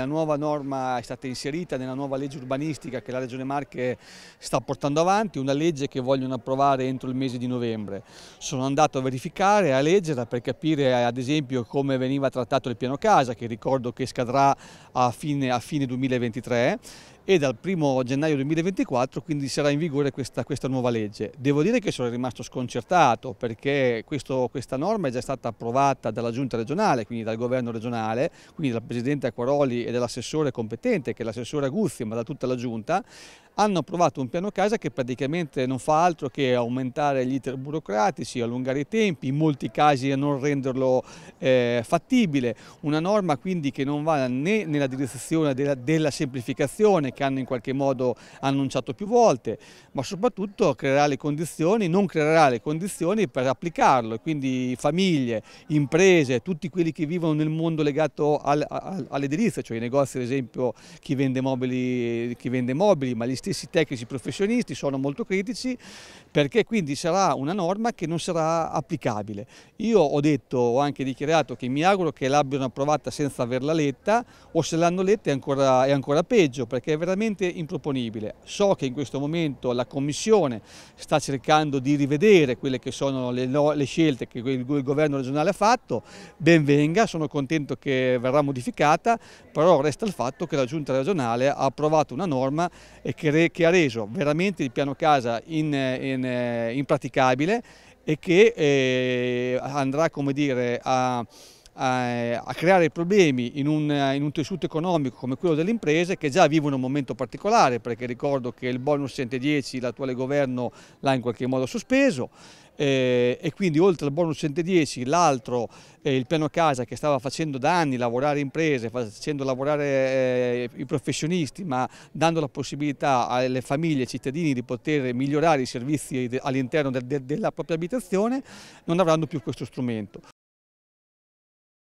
La nuova norma è stata inserita nella nuova legge urbanistica che la Regione Marche sta portando avanti, una legge che vogliono approvare entro il mese di novembre. Sono andato a verificare, a leggerla per capire ad esempio come veniva trattato il piano casa che ricordo che scadrà a fine, a fine 2023 e dal 1 gennaio 2024 quindi sarà in vigore questa, questa nuova legge. Devo dire che sono rimasto sconcertato perché questo, questa norma è già stata approvata dalla giunta regionale, quindi dal governo regionale, quindi dal presidente Acquaroli e dall'assessore competente che è l'assessore Aguzzi ma da tutta la giunta hanno approvato un piano casa che praticamente non fa altro che aumentare gli iter burocratici, allungare i tempi, in molti casi a non renderlo eh, fattibile, una norma quindi che non va né nella direzione della, della semplificazione che hanno in qualche modo annunciato più volte, ma soprattutto creerà le condizioni, non creerà le condizioni per applicarlo, quindi famiglie, imprese, tutti quelli che vivono nel mondo legato al, al, all'edilizia, cioè i negozi ad esempio chi vende mobili, chi vende mobili ma gli stessi tecnici professionisti sono molto critici perché quindi sarà una norma che non sarà applicabile. Io ho detto, ho anche dichiarato che mi auguro che l'abbiano approvata senza averla letta o se l'hanno letta è ancora, è ancora peggio perché è veramente improponibile. So che in questo momento la Commissione sta cercando di rivedere quelle che sono le, le scelte che il, il governo regionale ha fatto, ben venga, sono contento che verrà modificata, però resta il fatto che la Giunta regionale ha approvato una norma e che che, che, ha reso veramente il piano casa in, in, eh, impraticabile e che eh, andrà dire, a, a, a, creare problemi in un, in un, tessuto economico come quello delle imprese che già vivono un momento particolare perché ricordo che il bonus 110 l'attuale governo l'ha in qualche modo sospeso eh, e quindi oltre al bonus 110 l'altro eh, il piano casa che stava facendo da anni lavorare imprese, facendo lavorare eh, i professionisti ma dando la possibilità alle famiglie e cittadini di poter migliorare i servizi all'interno de de della propria abitazione non avranno più questo strumento.